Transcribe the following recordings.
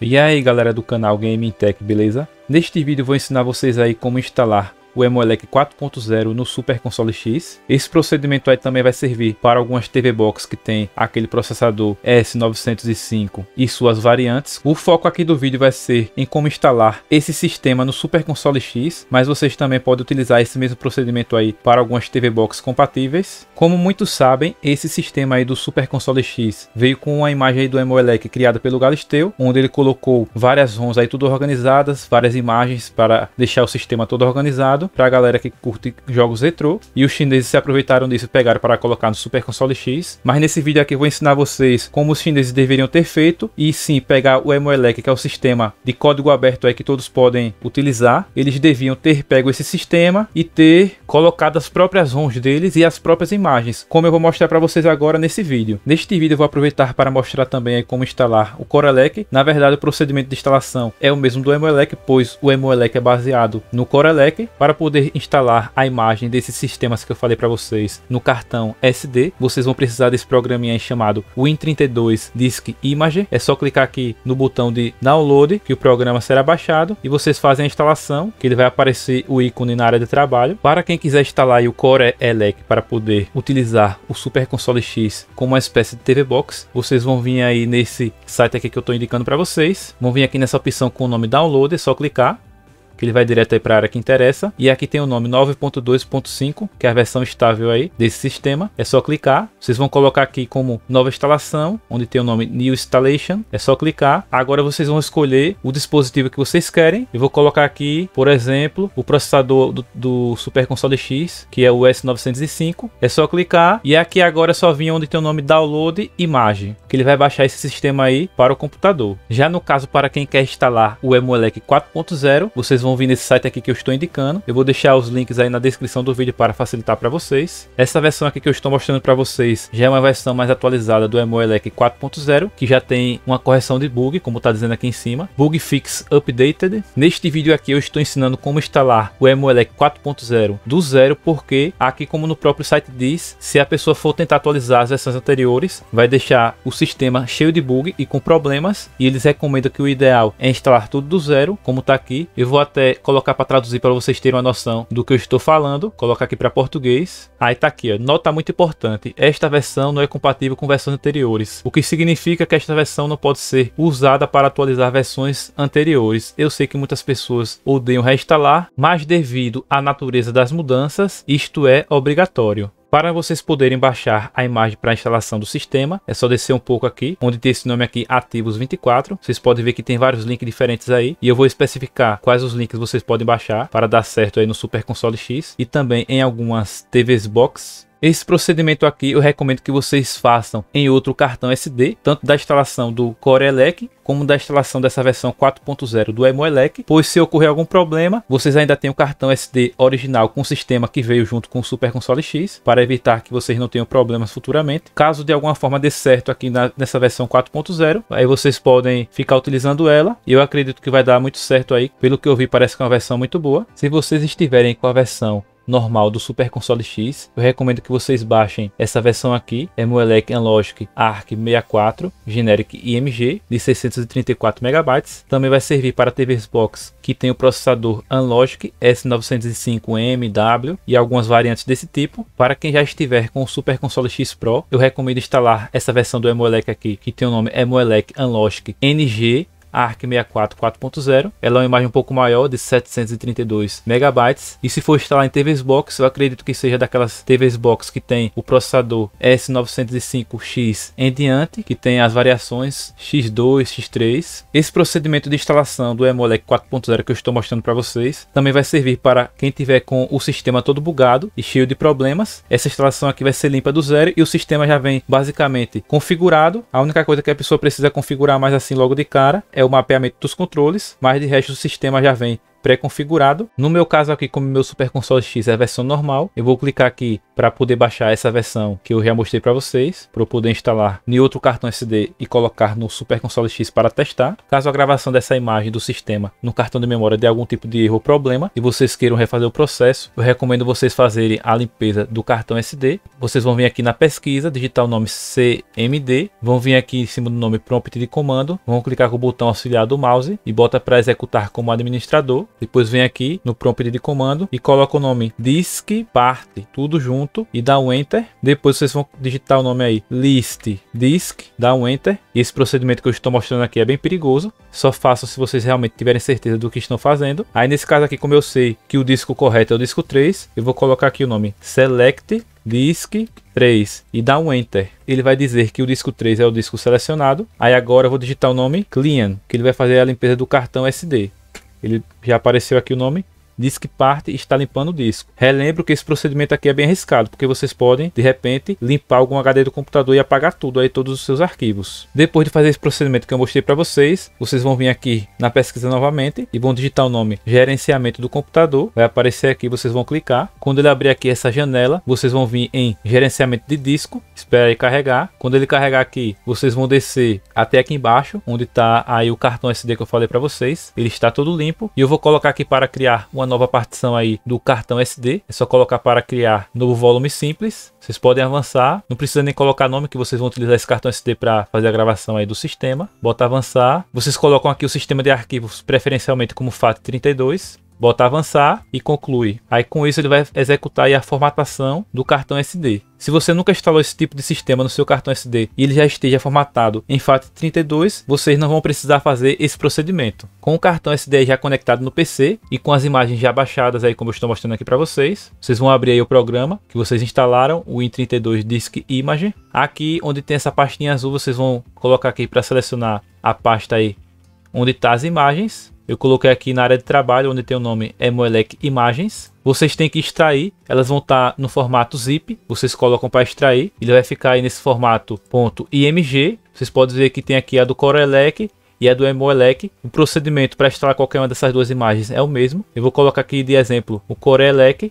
E aí galera do canal Gaming Tech, beleza? Neste vídeo vou ensinar vocês aí como instalar o Emulec 4.0 no Super Console X. Esse procedimento aí também vai servir para algumas TV Box que tem aquele processador S905 e suas variantes. O foco aqui do vídeo vai ser em como instalar esse sistema no Super Console X, mas vocês também podem utilizar esse mesmo procedimento aí para algumas TV Box compatíveis. Como muitos sabem, esse sistema aí do Super Console X veio com uma imagem aí do Emulec criada pelo Galisteu, onde ele colocou várias ROMs aí tudo organizadas, várias imagens para deixar o sistema todo organizado para a galera que curte jogos retrô, e os chineses se aproveitaram disso e pegaram para colocar no Super Console X. Mas nesse vídeo aqui eu vou ensinar vocês como os chineses deveriam ter feito, e sim, pegar o Emuelec, que é o sistema de código aberto aí que todos podem utilizar. Eles deviam ter pego esse sistema e ter colocado as próprias ROMs deles e as próprias imagens, como eu vou mostrar para vocês agora nesse vídeo. Neste vídeo eu vou aproveitar para mostrar também como instalar o Corelec. Na verdade, o procedimento de instalação é o mesmo do Emuelec, pois o Emuelec é baseado no Corelec. Para poder instalar a imagem desses sistemas que eu falei para vocês no cartão SD, vocês vão precisar desse programinha chamado Win32 Disk Image. É só clicar aqui no botão de download que o programa será baixado e vocês fazem a instalação, que ele vai aparecer o ícone na área de trabalho. Para quem quiser instalar o Core Elec para poder utilizar o Super Console X como uma espécie de TV Box, vocês vão vir aí nesse site aqui que eu estou indicando para vocês, vão vir aqui nessa opção com o nome download, é só clicar que ele vai direto aí para a área que interessa. E aqui tem o nome 9.2.5, que é a versão estável aí desse sistema. É só clicar. Vocês vão colocar aqui como nova instalação, onde tem o nome New Installation. É só clicar. Agora vocês vão escolher o dispositivo que vocês querem. Eu vou colocar aqui, por exemplo, o processador do, do Super Console X, que é o S905. É só clicar. E aqui agora é só vir onde tem o nome Download Imagem, que ele vai baixar esse sistema aí para o computador. Já no caso, para quem quer instalar o Emulec 4.0, vocês vão vão vir nesse site aqui que eu estou indicando. Eu vou deixar os links aí na descrição do vídeo para facilitar para vocês. Essa versão aqui que eu estou mostrando para vocês já é uma versão mais atualizada do Emoelec 4.0, que já tem uma correção de bug, como está dizendo aqui em cima. Bug Fix Updated. Neste vídeo aqui eu estou ensinando como instalar o Emoelec 4.0 do zero, porque aqui como no próprio site diz, se a pessoa for tentar atualizar as versões anteriores, vai deixar o sistema cheio de bug e com problemas, e eles recomendam que o ideal é instalar tudo do zero, como está aqui. Eu vou até até colocar para traduzir para vocês terem uma noção do que eu estou falando. Colocar aqui para português. Aí tá aqui, ó. Nota muito importante. Esta versão não é compatível com versões anteriores, o que significa que esta versão não pode ser usada para atualizar versões anteriores. Eu sei que muitas pessoas odeiam reinstalar, mas devido à natureza das mudanças, isto é obrigatório. Para vocês poderem baixar a imagem para a instalação do sistema, é só descer um pouco aqui, onde tem esse nome aqui Ativos 24. Vocês podem ver que tem vários links diferentes aí e eu vou especificar quais os links vocês podem baixar para dar certo aí no Super Console X e também em algumas TVs Box esse procedimento aqui eu recomendo que vocês façam em outro cartão SD, tanto da instalação do Core Elec como da instalação dessa versão 4.0 do Elec, pois se ocorrer algum problema, vocês ainda têm o cartão SD original com o sistema que veio junto com o Super Console X, para evitar que vocês não tenham problemas futuramente. Caso de alguma forma dê certo aqui na, nessa versão 4.0, aí vocês podem ficar utilizando ela, e eu acredito que vai dar muito certo aí, pelo que eu vi parece que é uma versão muito boa. Se vocês estiverem com a versão normal do Super Console X. Eu recomendo que vocês baixem essa versão aqui, Emulec Unlogic ARC 64 Generic IMG de 634 MB. Também vai servir para TVs Box que tem o processador Unlogic S905MW e algumas variantes desse tipo. Para quem já estiver com o Super Console X Pro, eu recomendo instalar essa versão do Emulec aqui, que tem o nome Emulec Unlogic NG ARC 64 4.0. Ela é uma imagem um pouco maior, de 732 megabytes. E se for instalar em TVs Box, eu acredito que seja daquelas TVs Box que tem o processador S905X em diante, que tem as variações X2, X3. Esse procedimento de instalação do Emolec 4.0 que eu estou mostrando para vocês também vai servir para quem tiver com o sistema todo bugado e cheio de problemas. Essa instalação aqui vai ser limpa do zero e o sistema já vem basicamente configurado. A única coisa que a pessoa precisa configurar mais assim logo de cara é é o mapeamento dos controles, mas de resto o sistema já vem pré-configurado. No meu caso aqui, como meu Super Console X é a versão normal, eu vou clicar aqui para poder baixar essa versão que eu já mostrei para vocês, para eu poder instalar em outro cartão SD e colocar no Super Console X para testar. Caso a gravação dessa imagem do sistema no cartão de memória dê algum tipo de erro ou problema e vocês queiram refazer o processo, eu recomendo vocês fazerem a limpeza do cartão SD. Vocês vão vir aqui na pesquisa, digitar o nome CMD, vão vir aqui em cima do nome prompt de comando, vão clicar com o botão auxiliar do mouse e bota para executar como administrador. Depois vem aqui no prompt de comando e coloca o nome disk parte, tudo junto e dá um enter. Depois vocês vão digitar o nome aí list disk, dá um enter. E esse procedimento que eu estou mostrando aqui é bem perigoso. Só façam se vocês realmente tiverem certeza do que estão fazendo. Aí nesse caso aqui, como eu sei que o disco correto é o disco 3, eu vou colocar aqui o nome select disk 3 e dá um enter. Ele vai dizer que o disco 3 é o disco selecionado. Aí agora eu vou digitar o nome clean, que ele vai fazer a limpeza do cartão SD. Ele já apareceu aqui o nome diz que parte está limpando o disco. Relembro que esse procedimento aqui é bem arriscado, porque vocês podem, de repente, limpar algum HD do computador e apagar tudo, aí todos os seus arquivos. Depois de fazer esse procedimento que eu mostrei para vocês, vocês vão vir aqui na pesquisa novamente e vão digitar o nome gerenciamento do computador. Vai aparecer aqui, vocês vão clicar. Quando ele abrir aqui essa janela, vocês vão vir em gerenciamento de disco, espera ele carregar. Quando ele carregar aqui, vocês vão descer até aqui embaixo, onde está aí o cartão SD que eu falei para vocês. Ele está todo limpo e eu vou colocar aqui para criar uma nova partição aí do cartão SD. É só colocar para criar novo volume simples. Vocês podem avançar. Não precisa nem colocar nome que vocês vão utilizar esse cartão SD para fazer a gravação aí do sistema. Bota avançar. Vocês colocam aqui o sistema de arquivos preferencialmente como FAT32 bota avançar e conclui. Aí com isso ele vai executar a formatação do cartão SD. Se você nunca instalou esse tipo de sistema no seu cartão SD e ele já esteja formatado em FAT32, vocês não vão precisar fazer esse procedimento. Com o cartão SD já conectado no PC e com as imagens já baixadas aí como eu estou mostrando aqui para vocês, vocês vão abrir aí o programa que vocês instalaram, o Win32 Disk Image. Aqui onde tem essa pastinha azul, vocês vão colocar aqui para selecionar a pasta aí onde está as imagens eu coloquei aqui na área de trabalho, onde tem o nome Emolec Imagens. Vocês têm que extrair, elas vão estar tá no formato zip, vocês colocam para extrair, ele vai ficar aí nesse formato .img. Vocês podem ver que tem aqui a do Corelec e a do Emolec. O procedimento para extrair qualquer uma dessas duas imagens é o mesmo. Eu vou colocar aqui de exemplo o Corelec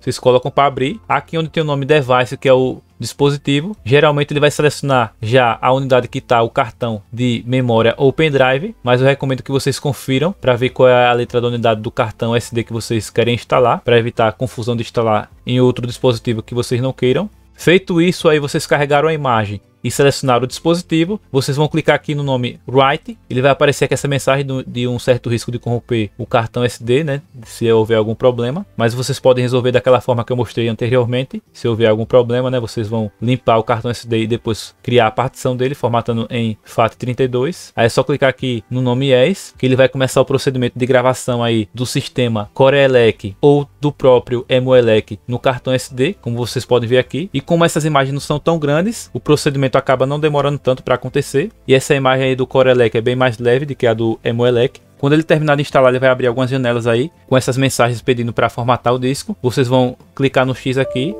vocês colocam para abrir. Aqui onde tem o nome device, que é o dispositivo, geralmente ele vai selecionar já a unidade que está o cartão de memória ou pendrive, mas eu recomendo que vocês confiram para ver qual é a letra da unidade do cartão SD que vocês querem instalar, para evitar a confusão de instalar em outro dispositivo que vocês não queiram. Feito isso, aí vocês carregaram a imagem e selecionar o dispositivo, vocês vão clicar aqui no nome Write, ele vai aparecer aqui essa mensagem do, de um certo risco de corromper o cartão SD, né? Se houver algum problema, mas vocês podem resolver daquela forma que eu mostrei anteriormente. Se houver algum problema, né? Vocês vão limpar o cartão SD e depois criar a partição dele, formatando em FAT32. Aí é só clicar aqui no nome ES, que ele vai começar o procedimento de gravação aí do sistema Corelec ou do próprio Emulec no cartão SD, como vocês podem ver aqui. E como essas imagens não são tão grandes, o procedimento movimento acaba não demorando tanto para acontecer. E essa imagem aí do Corelec é bem mais leve do que a do Emuelec. Quando ele terminar de instalar, ele vai abrir algumas janelas aí com essas mensagens pedindo para formatar o disco. Vocês vão clicar no X aqui.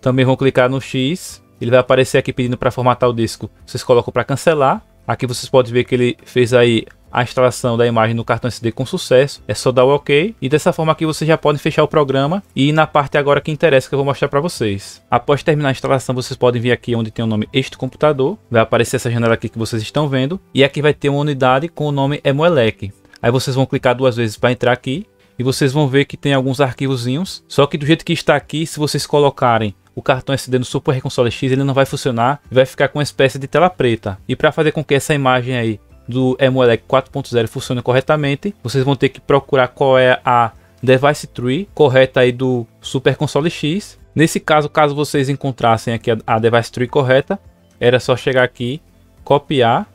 Também vão clicar no X. Ele vai aparecer aqui pedindo para formatar o disco. Vocês colocam para cancelar. Aqui vocês podem ver que ele fez aí a instalação da imagem no cartão SD com sucesso, é só dar o OK e dessa forma aqui vocês já podem fechar o programa e ir na parte agora que interessa que eu vou mostrar para vocês. Após terminar a instalação vocês podem vir aqui onde tem o nome este computador, vai aparecer essa janela aqui que vocês estão vendo e aqui vai ter uma unidade com o nome Emuelec. Aí vocês vão clicar duas vezes para entrar aqui e vocês vão ver que tem alguns arquivozinhos, só que do jeito que está aqui, se vocês colocarem o cartão SD no Super Console X ele não vai funcionar, vai ficar com uma espécie de tela preta. E para fazer com que essa imagem aí do Emulec 4.0 funciona corretamente. Vocês vão ter que procurar qual é a device tree correta aí do Super Console X. Nesse caso, caso vocês encontrassem aqui a device tree correta, era só chegar aqui, copiar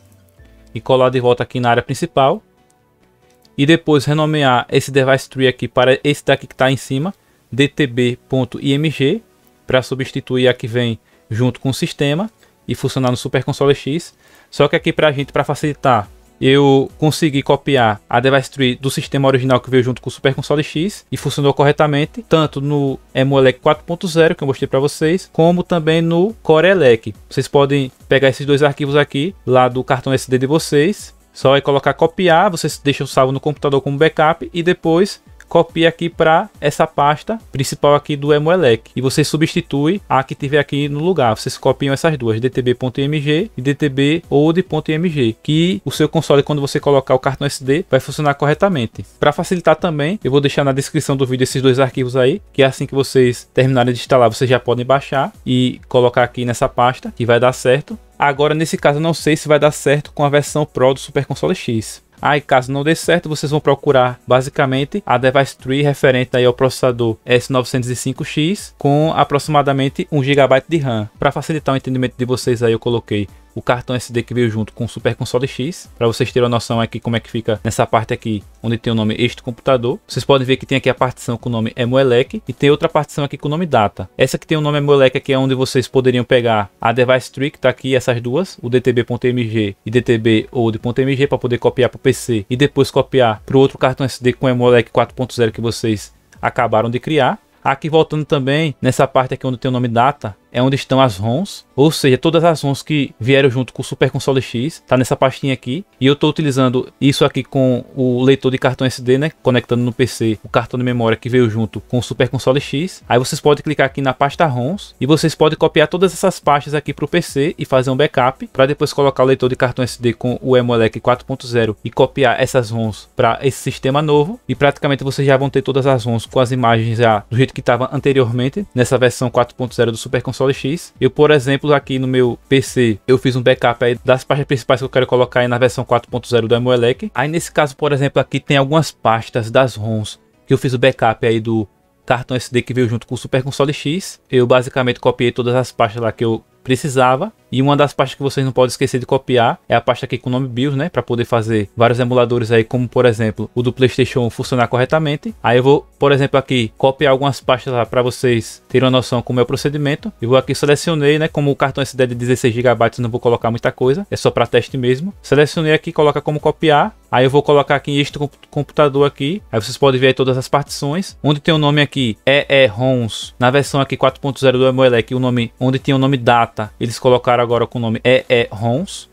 e colar de volta aqui na área principal. E depois renomear esse device tree aqui para esse daqui que está em cima, dtb.img, para substituir a que vem junto com o sistema e funcionar no Super Console X. Só que aqui pra gente, para facilitar, eu consegui copiar a Device Tree do sistema original que veio junto com o Super Console X e funcionou corretamente, tanto no Emulec 4.0 que eu mostrei para vocês, como também no Corelec. Vocês podem pegar esses dois arquivos aqui, lá do cartão SD de vocês, só é colocar copiar, vocês deixam salvo no computador como backup e depois copia aqui para essa pasta principal aqui do Emuelec e você substitui a que tiver aqui no lugar. Vocês copiam essas duas, dtb.mg e dtb.old.mg, que o seu console quando você colocar o cartão SD vai funcionar corretamente. Para facilitar também, eu vou deixar na descrição do vídeo esses dois arquivos aí, que é assim que vocês terminarem de instalar, vocês já podem baixar e colocar aqui nessa pasta, que vai dar certo. Agora, nesse caso, eu não sei se vai dar certo com a versão Pro do Super Console X. Aí caso não dê certo, vocês vão procurar basicamente a device tree referente aí ao processador S905X com aproximadamente 1 GB de RAM. Para facilitar o entendimento de vocês aí eu coloquei o cartão SD que veio junto com o Super Console X. Para vocês terem uma noção aqui como é que fica nessa parte aqui, onde tem o nome este computador. Vocês podem ver que tem aqui a partição com o nome Emulec e tem outra partição aqui com o nome Data. Essa que tem o nome Emulec aqui é onde vocês poderiam pegar a Device Tree, que está aqui essas duas, o DTB.mg e DTB.old.mg para poder copiar para o PC e depois copiar para o outro cartão SD com Emulec 4.0 que vocês acabaram de criar. Aqui voltando também, nessa parte aqui onde tem o nome data, é onde estão as ROMs, ou seja, todas as ROMs que vieram junto com o Super Console X, tá nessa pastinha aqui, e eu estou utilizando isso aqui com o leitor de cartão SD, né, conectando no PC o cartão de memória que veio junto com o Super Console X. Aí vocês podem clicar aqui na pasta ROMs e vocês podem copiar todas essas pastas aqui para o PC e fazer um backup para depois colocar o leitor de cartão SD com o Emulec 4.0 e copiar essas ROMs para esse sistema novo e praticamente vocês já vão ter todas as ROMs com as imagens já do jeito que estava anteriormente nessa versão 4.0 do Super Console eu, por exemplo, aqui no meu PC, eu fiz um backup aí das pastas principais que eu quero colocar aí na versão 4.0 do Emuelec. Aí nesse caso, por exemplo, aqui tem algumas pastas das ROMs que eu fiz o backup aí do cartão SD que veio junto com o Super Console X. Eu basicamente copiei todas as pastas lá que eu precisava e uma das pastas que vocês não podem esquecer de copiar é a pasta aqui com o nome BIOS, né? Para poder fazer vários emuladores aí, como por exemplo o do PlayStation funcionar corretamente. Aí eu vou, por exemplo, aqui copiar algumas pastas para vocês terem uma noção como é o procedimento. E vou aqui selecionei, né? Como o cartão SD é de 16 GB, não vou colocar muita coisa, é só para teste mesmo. Selecionei aqui, coloca como copiar. Aí eu vou colocar aqui em este computador aqui. Aí vocês podem ver todas as partições. Onde tem o nome aqui EE-ROMs, na versão aqui 4.0 do Emolec, o nome onde tem o nome data, eles colocaram agora com o nome é, é Rons.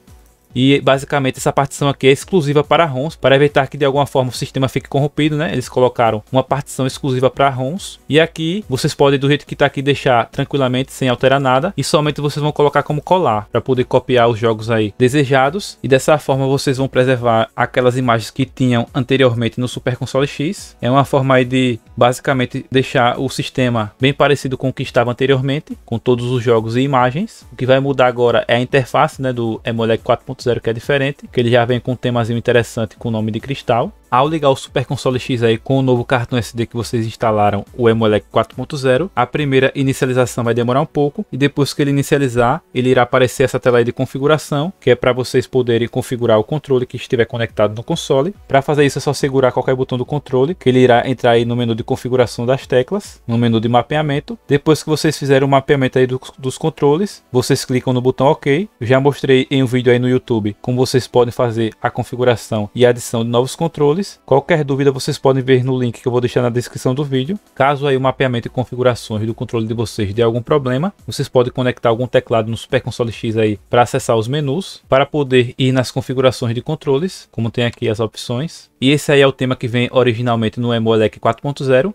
E basicamente essa partição aqui é exclusiva para ROMs, para evitar que de alguma forma o sistema fique corrompido, né? Eles colocaram uma partição exclusiva para ROMs. E aqui vocês podem, do jeito que está aqui, deixar tranquilamente, sem alterar nada. E somente vocês vão colocar como colar, para poder copiar os jogos aí desejados. E dessa forma vocês vão preservar aquelas imagens que tinham anteriormente no Super Console X. É uma forma aí de basicamente deixar o sistema bem parecido com o que estava anteriormente, com todos os jogos e imagens. O que vai mudar agora é a interface né, do Emulec 4. Zero que é diferente, que ele já vem com um temazinho interessante com o nome de cristal. Ao ligar o Super Console X aí com o novo cartão SD que vocês instalaram, o Emulec 4.0, a primeira inicialização vai demorar um pouco e depois que ele inicializar, ele irá aparecer essa tela aí de configuração, que é para vocês poderem configurar o controle que estiver conectado no console. Para fazer isso é só segurar qualquer botão do controle, que ele irá entrar aí no menu de configuração das teclas, no menu de mapeamento. Depois que vocês fizerem o mapeamento aí dos, dos controles, vocês clicam no botão OK. já mostrei em um vídeo aí no YouTube como vocês podem fazer a configuração e adição de novos controles Qualquer dúvida vocês podem ver no link que eu vou deixar na descrição do vídeo. Caso aí o mapeamento e configurações do controle de vocês dê algum problema, vocês podem conectar algum teclado no Super Console X aí para acessar os menus, para poder ir nas configurações de controles, como tem aqui as opções. E esse aí é o tema que vem originalmente no Emolec 4.0.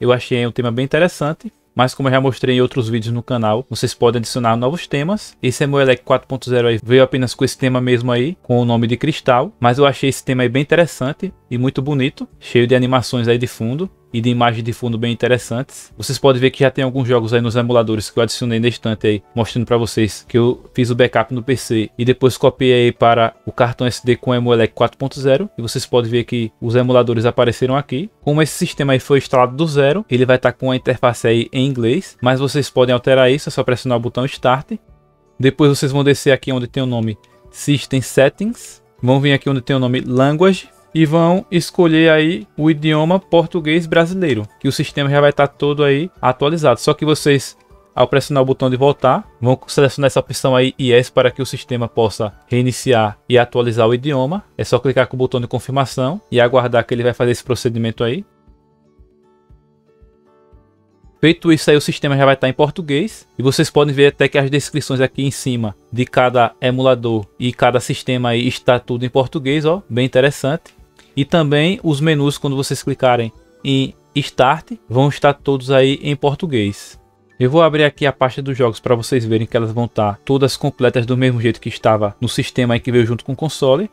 Eu achei um tema bem interessante mas como eu já mostrei em outros vídeos no canal, vocês podem adicionar novos temas. Esse é Emuelec 4.0 veio apenas com esse tema mesmo aí, com o nome de Cristal. Mas eu achei esse tema aí bem interessante e muito bonito, cheio de animações aí de fundo e de imagem de fundo bem interessantes. Vocês podem ver que já tem alguns jogos aí nos emuladores que eu adicionei na estante aí, mostrando para vocês que eu fiz o backup no PC e depois copiei para o cartão SD com Emulec 4.0 e vocês podem ver que os emuladores apareceram aqui. Como esse sistema aí foi instalado do zero, ele vai estar tá com a interface aí em inglês, mas vocês podem alterar isso, é só pressionar o botão Start. Depois vocês vão descer aqui onde tem o nome System Settings, vão vir aqui onde tem o nome Language, e vão escolher aí o idioma português brasileiro, que o sistema já vai estar tá todo aí atualizado. Só que vocês ao pressionar o botão de voltar, vão selecionar essa opção aí Yes para que o sistema possa reiniciar e atualizar o idioma. É só clicar com o botão de confirmação e aguardar que ele vai fazer esse procedimento aí. Feito isso aí, o sistema já vai estar tá em português e vocês podem ver até que as descrições aqui em cima de cada emulador e cada sistema aí está tudo em português, ó, bem interessante. E também os menus, quando vocês clicarem em Start, vão estar todos aí em português. Eu vou abrir aqui a pasta dos jogos para vocês verem que elas vão estar todas completas do mesmo jeito que estava no sistema aí que veio junto com o console.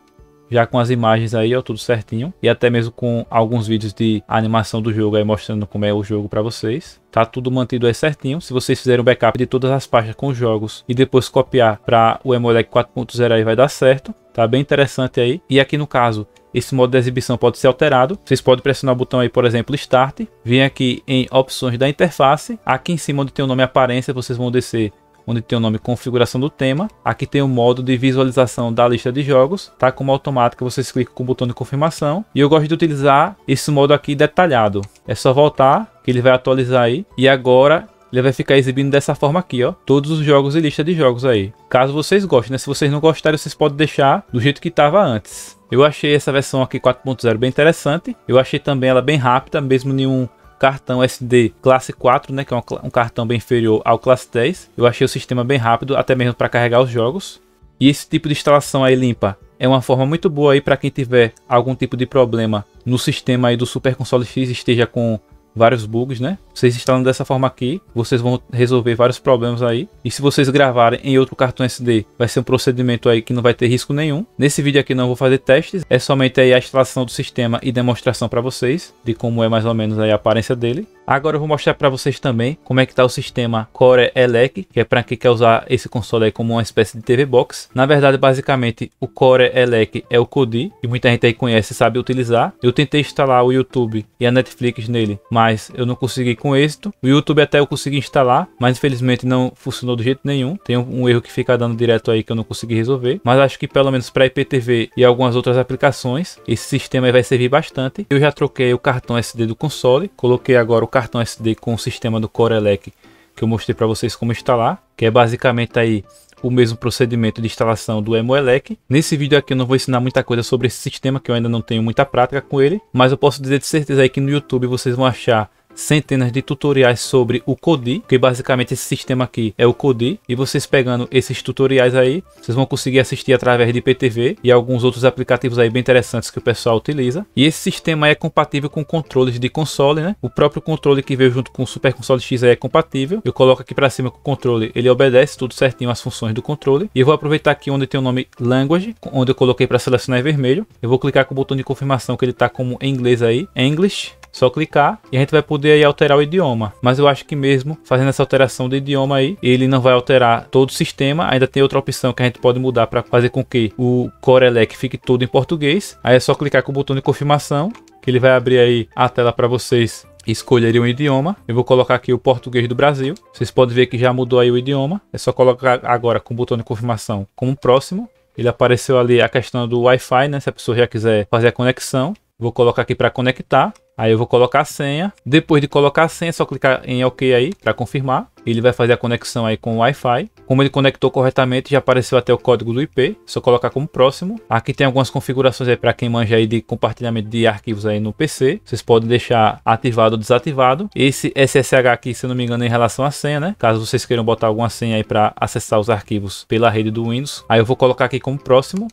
Já com as imagens aí, ó, tudo certinho. E até mesmo com alguns vídeos de animação do jogo aí, mostrando como é o jogo para vocês. Tá tudo mantido aí certinho. Se vocês fizerem um backup de todas as pastas com os jogos e depois copiar para o Emolec 4.0 aí vai dar certo. Tá bem interessante aí. E aqui no caso, esse modo de exibição pode ser alterado. Vocês podem pressionar o botão aí, por exemplo, Start. Vem aqui em opções da interface. Aqui em cima onde tem o nome aparência, vocês vão descer onde tem o nome configuração do tema. Aqui tem o modo de visualização da lista de jogos, tá? Como automática, vocês clicam com o botão de confirmação. E eu gosto de utilizar esse modo aqui detalhado. É só voltar, que ele vai atualizar aí. E agora ele vai ficar exibindo dessa forma aqui, ó, todos os jogos e lista de jogos aí. Caso vocês gostem, né? Se vocês não gostarem, vocês podem deixar do jeito que estava antes. Eu achei essa versão aqui 4.0 bem interessante. Eu achei também ela bem rápida, mesmo em um cartão SD classe 4, né, que é um, um cartão bem inferior ao classe 10. Eu achei o sistema bem rápido, até mesmo para carregar os jogos. E esse tipo de instalação aí limpa é uma forma muito boa aí para quem tiver algum tipo de problema no sistema aí do Super Console X esteja com vários bugs, né? Vocês instalando dessa forma aqui, vocês vão resolver vários problemas aí. E se vocês gravarem em outro cartão SD, vai ser um procedimento aí que não vai ter risco nenhum. Nesse vídeo aqui não vou fazer testes, é somente aí a instalação do sistema e demonstração para vocês de como é mais ou menos aí a aparência dele. Agora eu vou mostrar para vocês também como é que está o sistema Core Elec, que é para quem quer usar esse console aí como uma espécie de TV Box. Na verdade, basicamente, o Core Elec é o Kodi, que muita gente aí conhece e sabe utilizar. Eu tentei instalar o YouTube e a Netflix nele, mas eu não consegui com êxito. O YouTube até eu consegui instalar, mas infelizmente não funcionou do jeito nenhum. Tem um erro que fica dando direto aí que eu não consegui resolver, mas acho que pelo menos para IPTV e algumas outras aplicações, esse sistema vai servir bastante. Eu já troquei o cartão SD do console, coloquei agora o cartão SD com o sistema do Corelec que eu mostrei para vocês como instalar, que é basicamente aí o mesmo procedimento de instalação do Emuelec. Nesse vídeo aqui eu não vou ensinar muita coisa sobre esse sistema, que eu ainda não tenho muita prática com ele, mas eu posso dizer de certeza aí que no YouTube vocês vão achar centenas de tutoriais sobre o Kodi, que basicamente esse sistema aqui é o Kodi, e vocês pegando esses tutoriais aí, vocês vão conseguir assistir através de IPTV e alguns outros aplicativos aí bem interessantes que o pessoal utiliza. E esse sistema é compatível com controles de console, né? O próprio controle que veio junto com o Super Console X é compatível. Eu coloco aqui para cima com o controle, ele obedece tudo certinho as funções do controle. E eu vou aproveitar aqui onde tem o nome Language, onde eu coloquei para selecionar em vermelho. Eu vou clicar com o botão de confirmação que ele está como em inglês aí, English. Só clicar e a gente vai poder aí alterar o idioma. Mas eu acho que mesmo fazendo essa alteração de idioma aí, ele não vai alterar todo o sistema. Ainda tem outra opção que a gente pode mudar para fazer com que o Corelec fique todo em português. Aí é só clicar com o botão de confirmação que ele vai abrir aí a tela para vocês escolherem um idioma. Eu vou colocar aqui o português do Brasil. Vocês podem ver que já mudou aí o idioma. É só colocar agora com o botão de confirmação como próximo. Ele apareceu ali a questão do Wi-Fi, né? Se a pessoa já quiser fazer a conexão. Vou colocar aqui para conectar. Aí eu vou colocar a senha. Depois de colocar a senha, é só clicar em OK aí para confirmar. Ele vai fazer a conexão aí com o Wi-Fi. Como ele conectou corretamente, já apareceu até o código do IP. É só colocar como próximo. Aqui tem algumas configurações aí para quem manja aí de compartilhamento de arquivos aí no PC. Vocês podem deixar ativado ou desativado. Esse SSH aqui, se eu não me engano, é em relação à senha, né? Caso vocês queiram botar alguma senha aí para acessar os arquivos pela rede do Windows. Aí eu vou colocar aqui como próximo.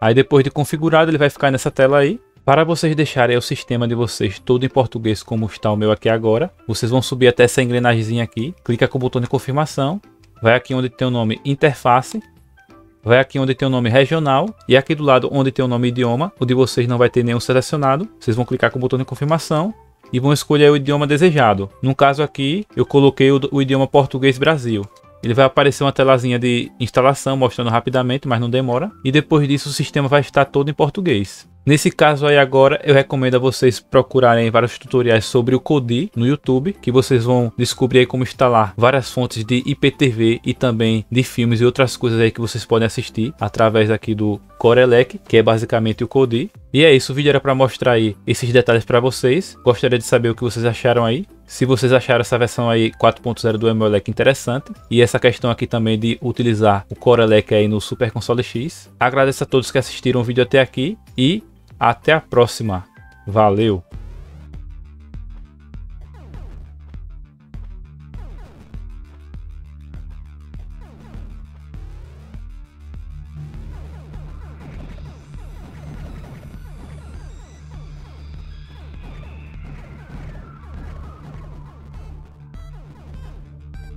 Aí depois de configurado, ele vai ficar nessa tela aí. Para vocês deixarem o sistema de vocês todo em português como está o meu aqui agora, vocês vão subir até essa engrenagemzinha aqui, clica com o botão de confirmação, vai aqui onde tem o nome interface, vai aqui onde tem o nome regional e aqui do lado onde tem o nome idioma, o de vocês não vai ter nenhum selecionado, vocês vão clicar com o botão de confirmação e vão escolher o idioma desejado. No caso aqui, eu coloquei o, o idioma português Brasil. Ele vai aparecer uma telazinha de instalação mostrando rapidamente, mas não demora. E depois disso o sistema vai estar todo em português. Nesse caso aí agora, eu recomendo a vocês procurarem vários tutoriais sobre o Kodi no YouTube, que vocês vão descobrir como instalar várias fontes de IPTV e também de filmes e outras coisas aí que vocês podem assistir através aqui do Corelec, que é basicamente o Kodi. E é isso, o vídeo era para mostrar aí esses detalhes para vocês. Gostaria de saber o que vocês acharam aí. Se vocês acharam essa versão aí 4.0 do Emulec interessante e essa questão aqui também de utilizar o Corelec aí no Super Console X. Agradeço a todos que assistiram o vídeo até aqui e até a próxima. Valeu!